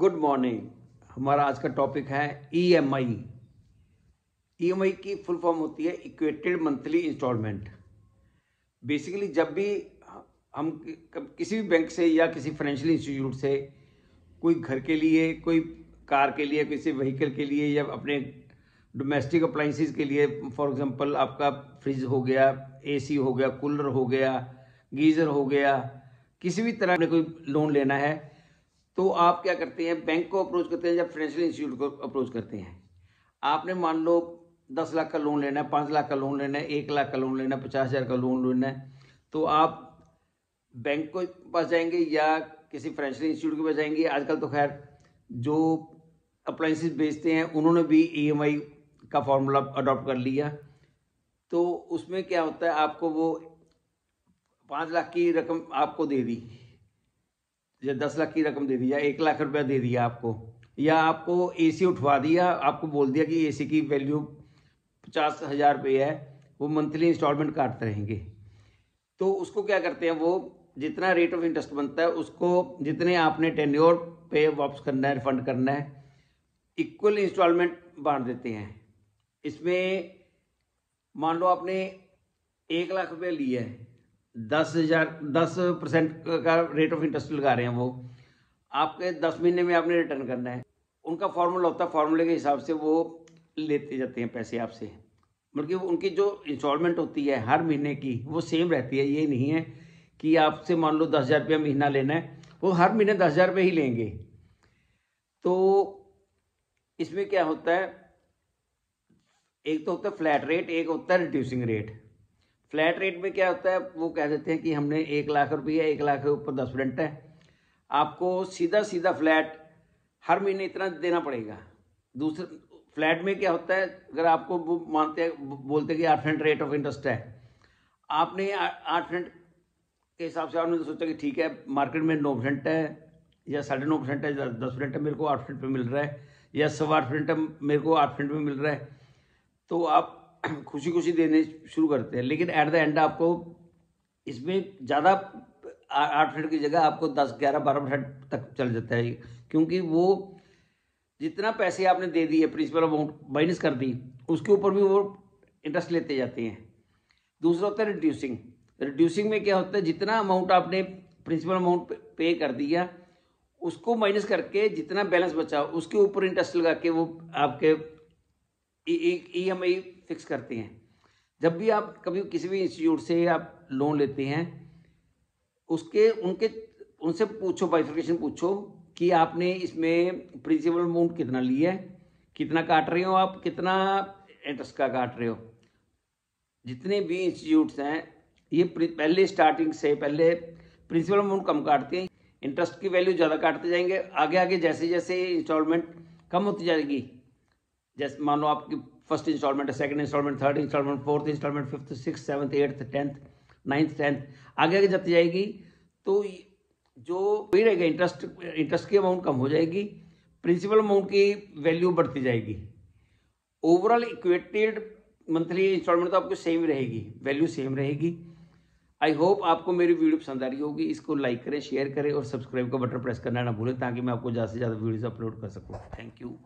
good morning हमारा आज का टॉपिक है ईएमआई e ईएमआई e की फुल फॉर्म होती है इक्वेटेड मंथली इंस्टॉलमेंट बेसिकली जब भी हम किसी भी बैंक से या किसी फाइनेंशियल इंस्टीट्यूट से कोई घर के लिए कोई कार के लिए किसी व्हीकल के लिए या अपने डोमेस्टिक अप्लाइंसिस के लिए फॉर एग्जांपल आपका फ्रिज हो गया एसी हो गया कूलर हो गया गीज़र हो गया किसी भी तरह ने कोई लोन लेना है तो आप क्या करते हैं बैंक को अप्रोच करते हैं या फाइनेंशियल इंस्टीट्यूट को अप्रोच करते हैं आपने मान लो दस लाख का लोन लेना है पाँच लाख का लोन लेना है एक लाख का लोन लेना है पचास हज़ार का लोन लेना है तो आप बैंक को पास जाएंगे या किसी फाइनेंशियल इंस्टीट्यूट के पास जाएंगे आजकल तो खैर जो अप्लाइंसिस बेचते हैं उन्होंने भी ई e का फॉर्मूला अडॉप्ट कर लिया तो उसमें क्या होता है आपको वो पाँच लाख की रकम आपको दे दी या दस लाख की रकम दे दी या एक लाख रुपया दे दिया आपको या आपको एसी उठवा दिया आपको बोल दिया कि एसी की वैल्यू पचास हज़ार रुपये है वो मंथली इंस्टॉलमेंट काटते रहेंगे तो उसको क्या करते हैं वो जितना रेट ऑफ इंटरेस्ट बनता है उसको जितने आपने टेन्योर पे वापस करना है रिफंड करना है इक्वल इंस्टॉलमेंट बांट देते हैं इसमें मान लो आपने एक लाख रुपये लिया है दस हज़ार दस परसेंट का रेट ऑफ इंटरेस्ट लगा रहे हैं वो आपके दस महीने में आपने रिटर्न करना है उनका फार्मूला होता है फॉर्मूले के हिसाब से वो लेते जाते हैं पैसे आपसे बल्कि उनकी जो इंस्टॉलमेंट होती है हर महीने की वो सेम रहती है ये नहीं है कि आपसे मान लो दस हज़ार रुपया महीना लेना है वो हर महीने दस हज़ार रुपये ही लेंगे तो इसमें क्या होता है एक तो होता है फ्लैट रेट एक होता है रिड्यूसिंग रेट फ्लैट रेट में क्या होता है वो कह देते हैं कि हमने एक लाख रुपये एक लाख के ऊपर दस परसेंट है आपको सीधा सीधा फ्लैट हर महीने इतना देना पड़ेगा दूसरे फ्लैट में क्या होता है अगर आपको वो मानते हैं बोलते हैं कि आठ परसेंट रेट ऑफ इंटरेस्ट है आपने आठ परसेंट के हिसाब से आपने तो सोचा कि ठीक है मार्केट में नौ परसेंट है या साढ़े नौ परसेंट है दस परसेंट है मेरे को आठ परसेंट पर मिल रहा है या सवा आठ परसेंट मेरे को आठ परसेंट पर मिल रहा है तो आप खुशी खुशी देने शुरू करते हैं लेकिन एट द एंड आपको इसमें ज़्यादा आठ परसेंट की जगह आपको दस ग्यारह बारह परसेंट तक चल जाता है क्योंकि वो जितना पैसे आपने दे दिए प्रिंसिपल अमाउंट माइनस कर दी उसके ऊपर भी वो इंटरेस्ट लेते जाते हैं दूसरा होता है रिड्यूसिंग रिड्यूसिंग में क्या होता है जितना अमाउंट आपने प्रिंसिपल अमाउंट पे कर दिया उसको माइनस करके जितना बैलेंस बचा उसके ऊपर इंटरेस्ट लगा के वो आपके ई एम आई फिक्स करते हैं जब भी आप कभी किसी भी इंस्टीट्यूट से आप लोन लेते हैं उसके उनके उनसे पूछो बाइफिकेशन पूछो कि आपने इसमें प्रिंसिपल अमाउंट कितना लिया है कितना काट रहे हो आप कितना इंटरेस्ट का काट रहे हो जितने भी इंस्टीट्यूट्स हैं ये पहले स्टार्टिंग से पहले प्रिंसिपल अमाउंट कम काटते हैं इंटरेस्ट की वैल्यू ज़्यादा काटते जाएंगे आगे आगे जैसे जैसे इंस्टॉलमेंट कम होती जाएगी जैसे मान लो आपकी first installment, a second installment, third installment, fourth installment, fifth, sixth, seventh, eighth, tenth, ninth tenth आगे आगे जब जाएगी तो जो वही रहेगा इंटरेस्ट इंटरेस्ट की अमाउंट कम हो जाएगी प्रिंसिपल अमाउंट की वैल्यू बढ़ती जाएगी ओवरऑल इक्वेटेड मंथली इंस्टॉलमेंट तो आपको सेम रहेगी वैल्यू सेम रहेगी आई होप आपको मेरी वीडियो पसंद आ रही होगी इसको लाइक करें शेयर करें और सब्सक्राइब का बटन प्रेस करना ना भूलें ताकि मैं आपको ज़्यादा से ज़्यादा वीडियोज़ अपलोड कर सकूँ थैंक यू